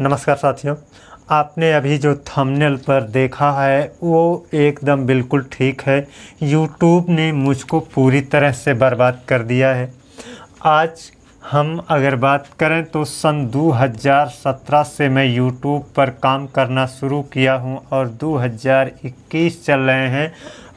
नमस्कार साथियों आपने अभी जो थंबनेल पर देखा है वो एकदम बिल्कुल ठीक है यूट्यूब ने मुझको पूरी तरह से बर्बाद कर दिया है आज हम अगर बात करें तो सन 2017 से मैं YouTube पर काम करना शुरू किया हूं और 2021 चल रहे हैं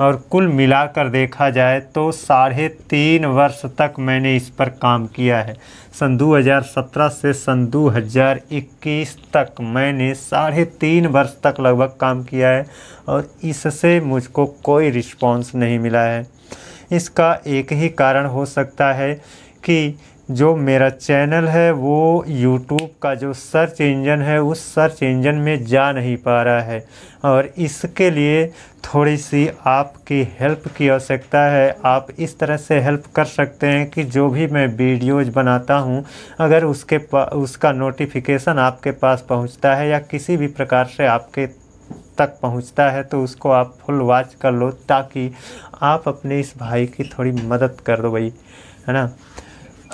और कुल मिलाकर देखा जाए तो साढ़े तीन वर्ष तक मैंने इस पर काम किया है सन 2017 से सन 2021 तक मैंने साढ़े तीन वर्ष तक लगभग काम किया है और इससे मुझको कोई रिस्पॉन्स नहीं मिला है इसका एक ही कारण हो सकता है कि जो मेरा चैनल है वो यूट्यूब का जो सर्च इंजन है उस सर्च इंजन में जा नहीं पा रहा है और इसके लिए थोड़ी सी आपकी हेल्प की आवश्यकता है आप इस तरह से हेल्प कर सकते हैं कि जो भी मैं वीडियोज बनाता हूं अगर उसके उसका नोटिफिकेशन आपके पास पहुंचता है या किसी भी प्रकार से आपके तक पहुंचता है तो उसको आप फुल वॉच कर लो ताकि आप अपने इस भाई की थोड़ी मदद कर दो भाई है ना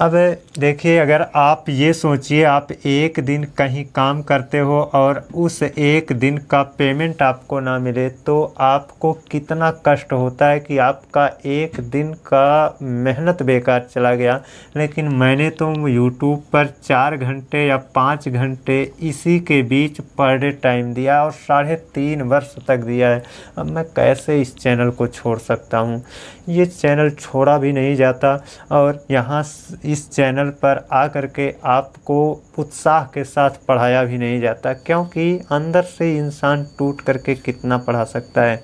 अब देखिए अगर आप ये सोचिए आप एक दिन कहीं काम करते हो और उस एक दिन का पेमेंट आपको ना मिले तो आपको कितना कष्ट होता है कि आपका एक दिन का मेहनत बेकार चला गया लेकिन मैंने तो यूट्यूब पर चार घंटे या पाँच घंटे इसी के बीच पर डे टाइम दिया और साढ़े तीन वर्ष तक दिया है अब मैं कैसे इस चैनल को छोड़ सकता हूँ ये चैनल छोड़ा भी नहीं जाता और यहाँ इस चैनल पर आ कर के आपको उत्साह के साथ पढ़ाया भी नहीं जाता क्योंकि अंदर से इंसान टूट करके कितना पढ़ा सकता है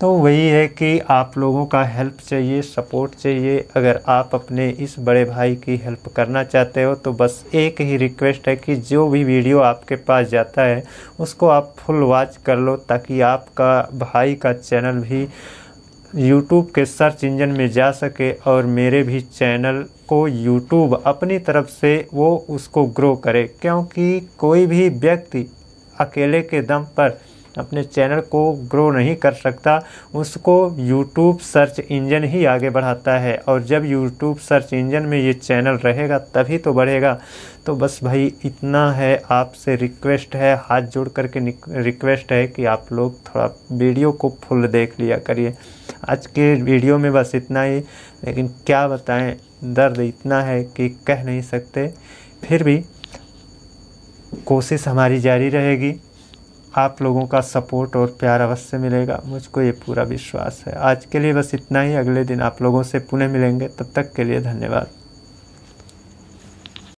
तो वही है कि आप लोगों का हेल्प चाहिए सपोर्ट चाहिए अगर आप अपने इस बड़े भाई की हेल्प करना चाहते हो तो बस एक ही रिक्वेस्ट है कि जो भी वीडियो आपके पास जाता है उसको आप फुल वॉच कर लो ताकि आपका भाई का चैनल भी यूट्यूब के सर्च इंजन में जा सके और मेरे भी चैनल को यूट्यूब अपनी तरफ से वो उसको ग्रो करे क्योंकि कोई भी व्यक्ति अकेले के दम पर अपने चैनल को ग्रो नहीं कर सकता उसको यूट्यूब सर्च इंजन ही आगे बढ़ाता है और जब यूट्यूब सर्च इंजन में ये चैनल रहेगा तभी तो बढ़ेगा तो बस भाई इतना है आपसे रिक्वेस्ट है हाथ जोड़ करके रिक्वेस्ट है कि आप लोग थोड़ा वीडियो को फुल देख लिया करिए आज के वीडियो में बस इतना ही लेकिन क्या बताएं दर्द इतना है कि कह नहीं सकते फिर भी कोशिश हमारी जारी रहेगी आप लोगों का सपोर्ट और प्यार अवश्य मिलेगा मुझको ये पूरा विश्वास है आज के लिए बस इतना ही अगले दिन आप लोगों से पुनः मिलेंगे तब तक के लिए धन्यवाद